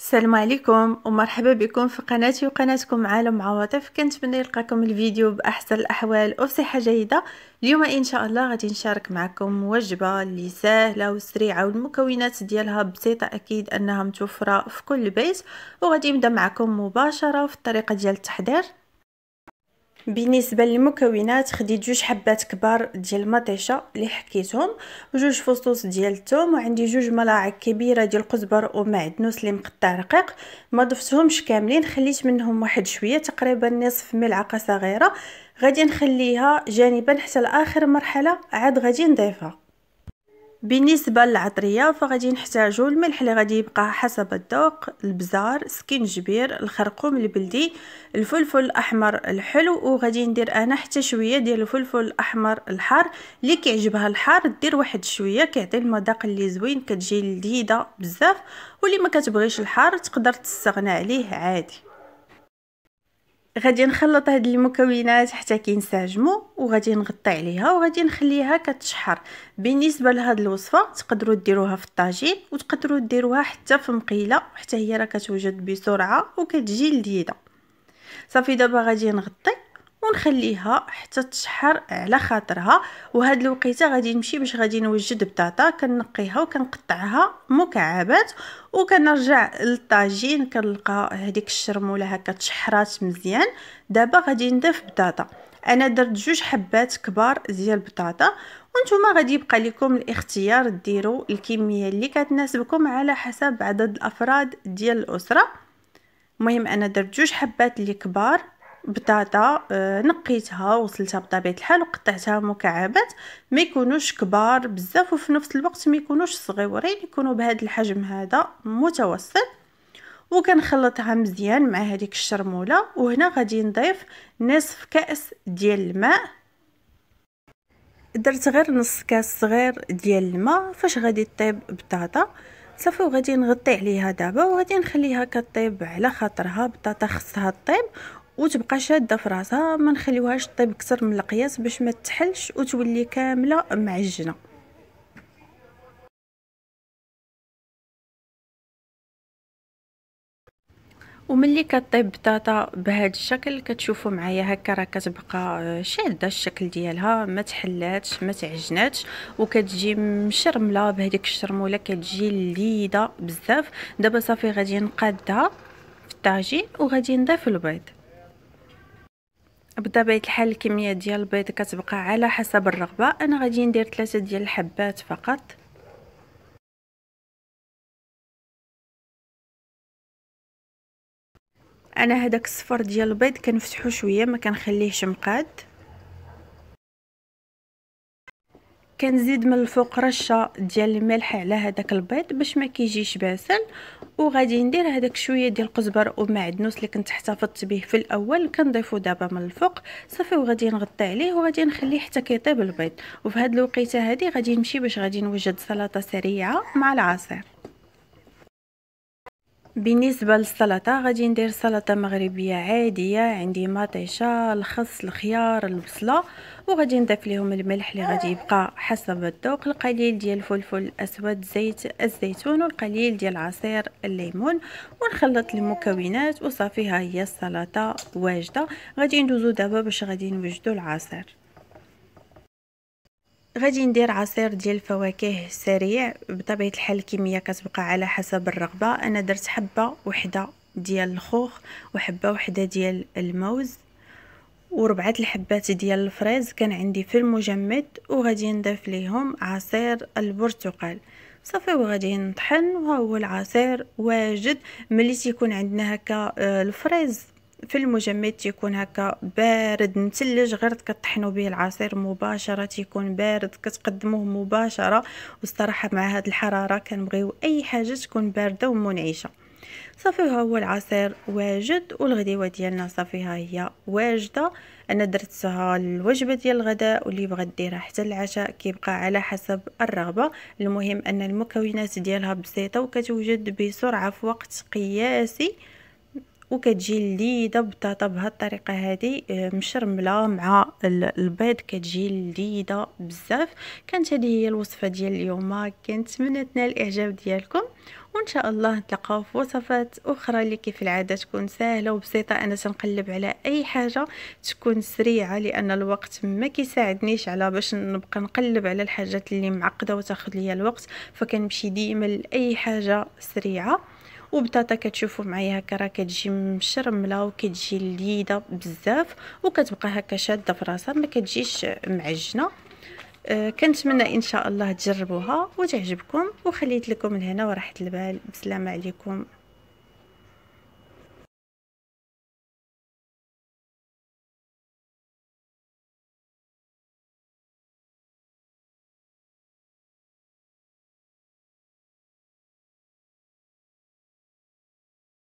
السلام عليكم ومرحبا بكم في قناتي وقناتكم عالم عواطف كنتمنى يلقاكم الفيديو باحسن الاحوال وصحه جيده اليوم ان شاء الله غادي نشارك معكم وجبه اللي سهله وسريعه والمكونات ديالها بسيطه اكيد انها متوفره في كل بيت وغادي نبدا معكم مباشره في الطريقه ديال التحضير بالنسبه للمكونات خديت جوج حبات كبار ديال المطيشه اللي حكيتهم جوج فصوص ديال الثوم وعندي جوج ملاعق كبيره ديال القزبر ومعدنوس اللي مقطع رقيق ما ضفتهمش كاملين خليت منهم واحد شويه تقريبا نصف ملعقه صغيره غادي نخليها جانبا حتى لاخر مرحله عاد غادي نضيفها بالنسبه للعطريه فغادي نحتاجو الملح اللي غادي يبقى حسب الذوق البزار سكينجبير الخرقوم البلدي الفلفل الاحمر الحلو وغادي ندير انا حتى شويه ديال الفلفل الاحمر الحار اللي كيعجبها الحار دير واحد شويه كيعطي المذاق اللي زوين كتجي لذيذه بزاف واللي ما كتبغيش الحار تقدر تستغنى عليه عادي غادي نخلط هاد المكونات حتى كينسجموا وغادي نغطي عليها وغادي نخليها كتشحر بالنسبه لهاد الوصفه تقدروا ديروها في الطاجين وتقدروا ديروها حتى في مقيله حتى هي راه كتوجد بسرعه وكتجي لذيذه صافي دابا غادي نغطي ونخليها حتى تشحر على خاطرها وهاد الوقيته غادي نمشي باش غادي نوجد بطاطا كنقيها وكنقطعها مكعبات وكنرجع للطاجين كنلقى هذيك الشرموله هكا تشحرات مزيان دابا غادي نضيف بطاطا انا درت جوج حبات كبار ديال البطاطا وانتم غادي يبقى لكم الاختيار ديروا الكميه اللي كتناسبكم على حسب عدد الافراد ديال الاسره مهم انا درت جوج حبات اللي كبار بطاطا آه، نقيتها وصلتها بطبيعه الحال وقطعتها مكعبات ما يكونوش كبار بزاف وفي نفس الوقت ما يكونوش صغيورين يكونوا بهذا الحجم هذا متوسط وكنخلطها مزيان مع هذيك الشرموله وهنا غادي نضيف نصف كاس ديال الماء درت غير نص كاس صغير ديال الماء فاش غادي طيب بطاطا صافي وغادي نغطي عليها دابا وغادي نخليها كطيب على خاطرها بطاطا خصها طيب وتبقى شاده في راسها ما نخليوهاش طيب كثر من القياس باش ما تحلش وتولي كامله معجنه وملي كطيب بطاطا بهذا الشكل كتشوفوا معايا هكا راه كتبقى آه، شاده الشكل ديالها ما تحلاتش ما تعجناتش وكتجي مشرمله بهذيك الشرموله كتجي لذيذه بزاف دابا صافي غادي نقادها في الطاجين وغادي نضيف البيض بطبيعه الحال الكميه ديال البيض كتبقى على حسب الرغبه انا غادي ندير ثلاثة ديال الحبات فقط انا هداك الصفر ديال البيض كنفتحو شويه ما كنخليهش مقاد كنزيد من الفوق رشه ديال الملح على هذاك البيض باش ما كيجيش باسل وغادي ندير هذاك شويه ديال القزبر ومعدنوس اللي كنت احتفظت به في الاول كنضيفو دابا من الفوق صافي وغادي نغطي عليه وغادي نخليه حتى كيطيب البيض وفي هاد الوقيته هذه غادي نمشي باش غادي نوجد سلطه سريعه مع العصير بالنسبه للسلطه غادي ندير سلطه مغربيه عاديه عندي مطيشه الخس الخيار البصله وغادي نضيف لهم الملح اللي غادي يبقى حسب الذوق القليل ديال الفلفل الاسود زيت الزيتون والقليل ديال عصير الليمون ونخلط المكونات وصافي ها هي السلطه واجده غادي ندوزو دابا باش غادي نوجدو العصير غادي ندير عصير ديال الفواكه سريع بطبيعه الحال الكميه كتبقى على حسب الرغبه انا درت حبه وحده ديال الخوخ وحبه وحده ديال الموز وربعه الحبات ديال الفريز كان عندي في المجمد وغادي نضيف ليهم عصير البرتقال صافي وغادي نطحن وها هو العصير واجد ملي تيكون عندنا هكا آه، الفريز في المجمد تيكون هكا بارد متلج غير كطحنوا به العصير مباشره تيكون بارد كتقدموه مباشره والصراحه مع هاد الحراره كنبغيو اي حاجه تكون بارده ومنعشه صافي ها هو العصير واجد والغديوه ديالنا صافي ها هي واجده انا درتها الوجبه ديال الغداء واللي بغا ديرها حتى العشاء كيبقى على حسب الرغبه المهم ان المكونات ديالها بسيطه وكتوجد بسرعه في وقت قياسي وكتجي لذيذه بطاطا الطريقه هذه آه، مشرمله مع البيض كتجي لذيذه بزاف كانت هذه هي الوصفه ديال اليوم كنتمنى تنال الاعجاب ديالكم وان شاء الله نتلاقاو في وصفات اخرى اللي كيف العاده تكون سهله وبسيطه انا تنقلب على اي حاجه تكون سريعه لان الوقت ما كيساعدنيش على باش نبقى نقلب على الحاجات اللي معقده وتاخذ ليا الوقت فكنمشي ديما لاي حاجه سريعه وبطاطا كتشوفوا معايا هكا راه كتجي مشرمله وكتجي لذيذه بزاف وكتبقى هكا شاده في راسها ما كتجيش معجنه أه كنتمنى ان شاء الله تجربوها وتعجبكم وخليت لكم لهنا وراحت البال بسلامه عليكم